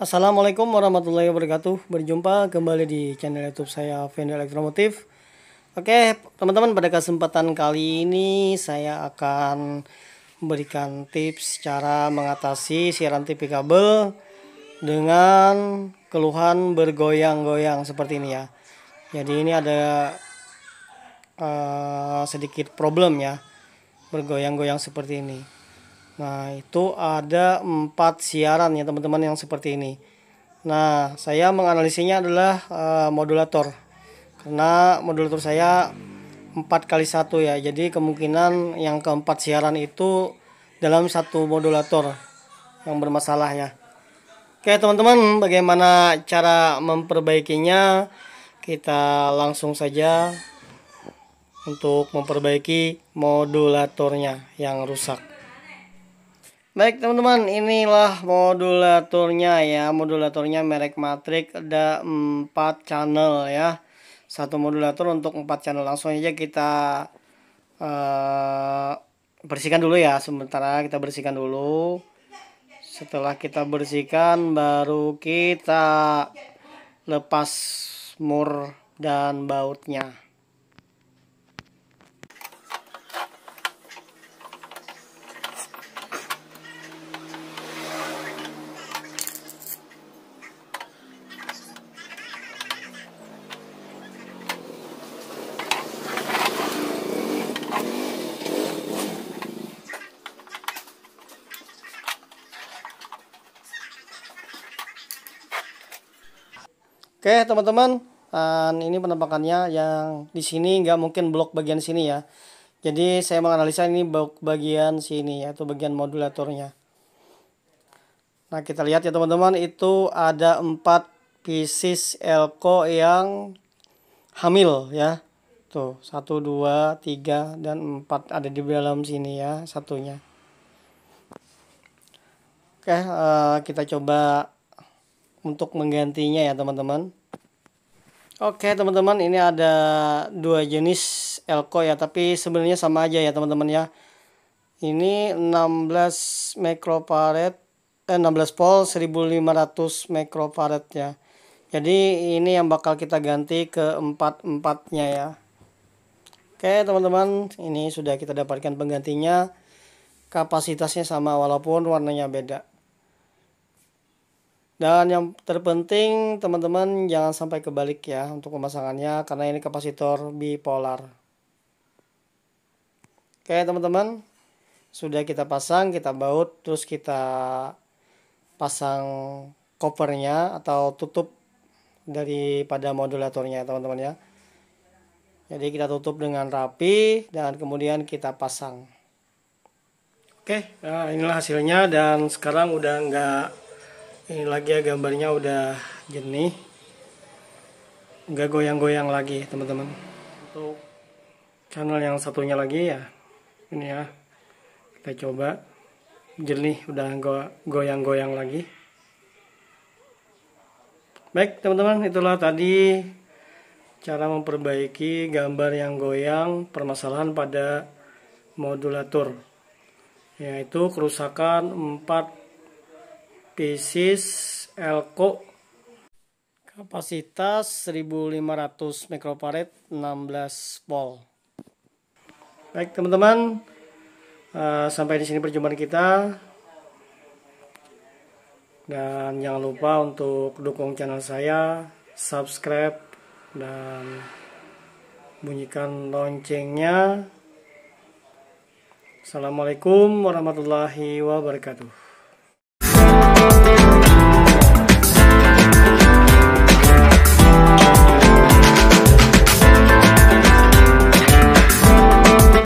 Assalamualaikum warahmatullahi wabarakatuh Berjumpa kembali di channel youtube saya Vendor Elektromotif Oke teman-teman pada kesempatan kali ini Saya akan memberikan tips cara mengatasi siaran TV kabel Dengan keluhan bergoyang-goyang seperti ini ya Jadi ini ada uh, sedikit problem ya bergoyang-goyang seperti ini. Nah itu ada empat siaran ya teman-teman yang seperti ini. Nah saya menganalisisnya adalah uh, modulator karena modulator saya empat kali satu ya jadi kemungkinan yang keempat siaran itu dalam satu modulator yang bermasalah ya. Oke teman-teman bagaimana cara memperbaikinya kita langsung saja untuk memperbaiki modulatornya yang rusak. Baik teman-teman, inilah modulatornya ya. Modulatornya merek Matrix ada 4 channel ya. Satu modulator untuk 4 channel. Langsung aja kita uh, bersihkan dulu ya. Sementara kita bersihkan dulu. Setelah kita bersihkan baru kita lepas mur dan bautnya. Oke teman-teman, ini penampakannya yang di sini nggak mungkin blok bagian sini ya. Jadi saya menganalisa ini blok bagian sini yaitu bagian modulatornya. Nah kita lihat ya teman-teman itu ada empat pieces elko yang hamil ya. Tuh satu dua tiga dan empat ada di dalam sini ya satunya. Oke, eh, kita coba untuk menggantinya ya teman-teman Oke teman-teman ini ada dua jenis elko ya tapi sebenarnya sama aja ya teman-teman ya ini 16 mikrofarad eh, 16 volt 1500 mikrofarad ya jadi ini yang bakal kita ganti ke empat empatnya ya Oke teman-teman ini sudah kita dapatkan penggantinya kapasitasnya sama walaupun warnanya beda dan yang terpenting teman-teman jangan sampai kebalik ya untuk pemasangannya karena ini kapasitor bipolar. Oke teman-teman, sudah kita pasang, kita baut, terus kita pasang covernya atau tutup daripada modulatornya teman-teman ya. Jadi kita tutup dengan rapi dan kemudian kita pasang. Oke, nah inilah hasilnya dan sekarang udah nggak ini lagi ya gambarnya udah jernih nggak goyang-goyang lagi teman-teman untuk channel yang satunya lagi ya ini ya kita coba jernih udah goyang-goyang lagi baik teman-teman itulah tadi cara memperbaiki gambar yang goyang permasalahan pada modulator yaitu kerusakan 4 spesies elko kapasitas 1500 mikrofarad 16 volt baik teman-teman uh, sampai di sini perjumpaan kita dan jangan lupa untuk dukung channel saya subscribe dan bunyikan loncengnya Assalamualaikum warahmatullahi wabarakatuh